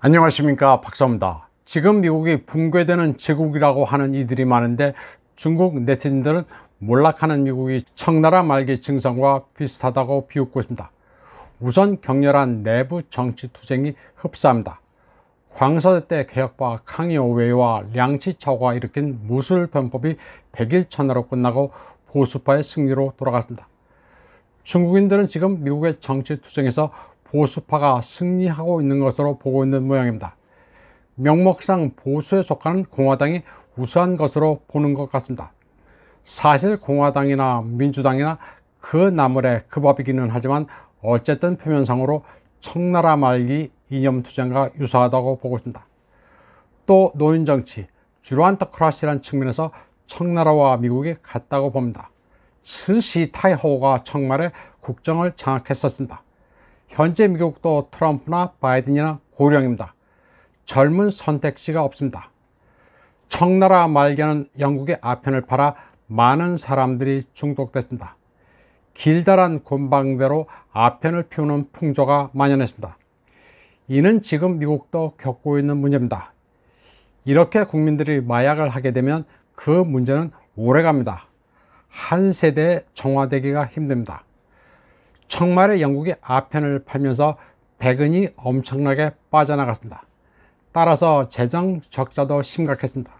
안녕하십니까 박사입니다 지금 미국이 붕괴되는 제국이라고 하는 이들이 많은데 중국 네티즌들은 몰락하는 미국이 청나라 말기 증상과 비슷하다고 비웃고 있습니다 우선 격렬한 내부 정치 투쟁이 흡사합니다 광사대때 개혁파 강요웨이와 량치차오가 일으킨 무술변법이 백일천하로 끝나고 보수파의 승리로 돌아갔습니다 중국인들은 지금 미국의 정치 투쟁에서 보수파가 승리하고 있는 것으로 보고 있는 모양입니다. 명목상 보수에 속하는 공화당이 우수한 것으로 보는 것 같습니다. 사실 공화당이나 민주당이나 그 나물의 그 밥이기는 하지만 어쨌든 표면상으로 청나라 말기 이념투쟁과 유사하다고 보고 있습니다. 또 노인정치, 주로안터크라시라는 측면에서 청나라와 미국이 같다고 봅니다. 스시 타이호가 청말에 국정을 장악했었습니다. 현재 미국도 트럼프나 바이든이나 고령입니다. 젊은 선택지가 없습니다. 청나라 말기는 영국의 아편을 팔아 많은 사람들이 중독됐습니다. 길다란 군방대로 아편을 피우는 풍조가 만연했습니다. 이는 지금 미국도 겪고 있는 문제입니다. 이렇게 국민들이 마약을 하게 되면 그 문제는 오래갑니다. 한 세대에 정화되기가 힘듭니다. 정말에 영국이 아편을 팔면서 백은이 엄청나게 빠져나갔습니다. 따라서 재정 적자도 심각했습니다.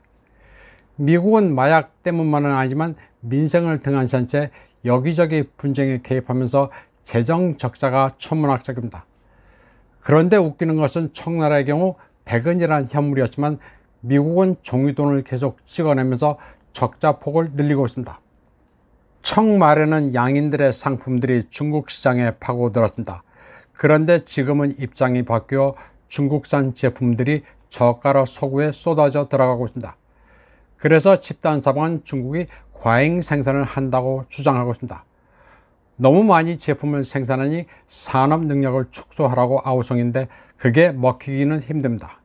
미국은 마약 때문만은 아니지만 민생을 등한시한 채 여기저기 분쟁에 개입하면서 재정 적자가 천문학적입니다. 그런데 웃기는 것은 청나라의 경우 백은이란 현물이었지만 미국은 종이돈을 계속 찍어내면서 적자 폭을 늘리고 있습니다. 청마려는 양인들의 상품들이 중국 시장에 파고들었습니다. 그런데 지금은 입장이 바뀌어 중국산 제품들이 저가로 서구에 쏟아져 들어가고 있습니다. 그래서 집단사방은 중국이 과잉 생산을 한다고 주장하고 있습니다. 너무 많이 제품을 생산하니 산업 능력을 축소하라고 아우성인데 그게 먹히기는 힘듭니다.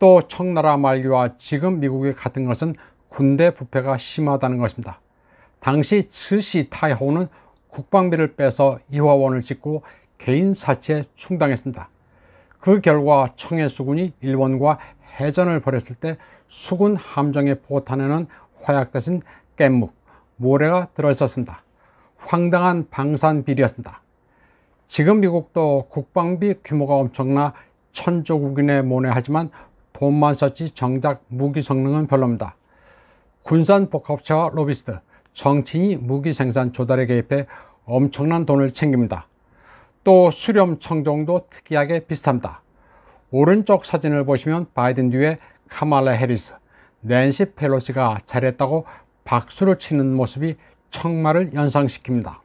또 청나라 말기와 지금 미국이 같은 것은 군대 부패가 심하다는 것입니다. 당시 스시 타이호는 국방비를 빼서 이화원을 짓고 개인 사채에 충당했습니다. 그 결과 청해 수군이 일본과 해전을 벌였을 때 수군 함정의 포탄에는 화약 대신 깻묵, 모래가 들어있었습니다. 황당한 방산 비리였습니다. 지금 미국도 국방비 규모가 엄청나 천조국인의 모네하지만 돈만 썼지 정작 무기 성능은 별로입니다. 군산 복합체와 로비스트, 정치인이 무기 생산 조달에 개입해 엄청난 돈을 챙깁니다. 또 수렴 청정도 특이하게 비슷합니다. 오른쪽 사진을 보시면 바이든 뒤에 카말라 해리스, 낸시 펠로시가 잘했다고 박수를 치는 모습이 청마를 연상시킵니다.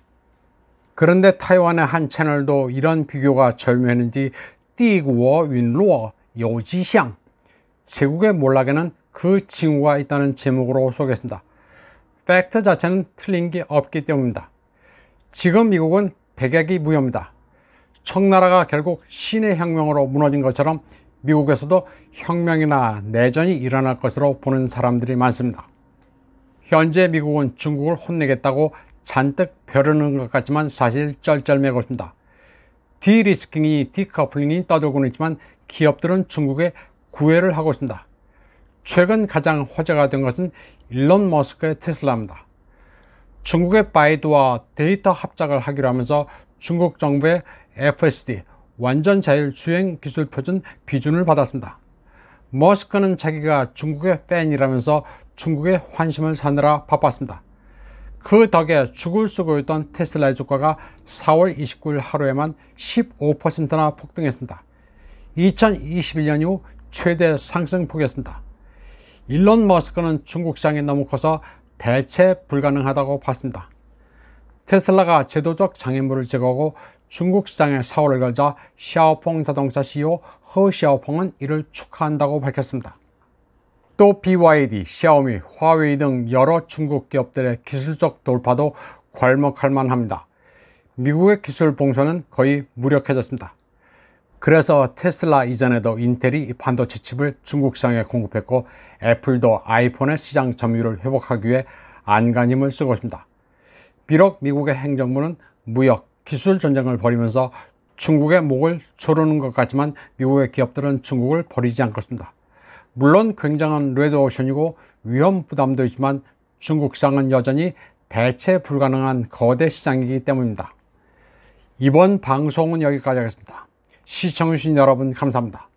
그런데 타이완의 한 채널도 이런 비교가 절묘했는지 띠구어 윈루어 요지샹 제국의 몰락에는 그 징후가 있다는 제목으로 소개했습니다. 팩트 자체는 틀린 게 없기 때문입니다. 지금 미국은 백약이 무효입니다. 청나라가 결국 신의 혁명으로 무너진 것처럼 미국에서도 혁명이나 내전이 일어날 것으로 보는 사람들이 많습니다. 현재 미국은 중국을 혼내겠다고 잔뜩 벼르는 것 같지만 사실 쩔쩔매고 있습니다. 디리스킹이 디커플링이 떠들고는 있지만 기업들은 중국에 구애를 하고 있습니다. 최근 가장 화제가 된 것은 일론 머스크의 테슬라입니다. 중국의 바이두와 데이터 합작을 하기로 하면서 중국 정부의 FSD 완전 자율 주행 기술 표준 비준을 받았습니다. 머스크는 자기가 중국의 팬이라면서 중국의 환심을 사느라 바빴습니다. 그 덕에 죽을 쓰고 있던 테슬라의 주가가 4월 29일 하루에만 15%나 폭등했습니다. 2021년 이후 최대 상승폭이었습니다. 일론 머스크는 중국 시장이 너무 커서 대체 불가능하다고 봤습니다. 테슬라가 제도적 장애물을 제거하고 중국 시장에 사활을 걸자 샤오펑 자동차 CEO 허샤오펑은 이를 축하한다고 밝혔습니다. 또 BYD, 샤오미, 화웨이 등 여러 중국 기업들의 기술적 돌파도 괄목할 만합니다. 미국의 기술 봉쇄는 거의 무력해졌습니다. 그래서 테슬라 이전에도 인텔이 반도체 칩을 중국 시장에 공급했고 애플도 아이폰의 시장 점유율을 회복하기 위해 안간힘을 쓰고 있습니다. 비록 미국의 행정부는 무역, 기술 전쟁을 벌이면서 중국의 목을 조르는 것 같지만 미국의 기업들은 중국을 버리지 않고 있습니다. 물론 굉장한 레드오션이고 위험 부담도 있지만 중국 시장은 여전히 대체 불가능한 거대 시장이기 때문입니다. 이번 방송은 여기까지 하겠습니다. 시청해주신 여러분 감사합니다.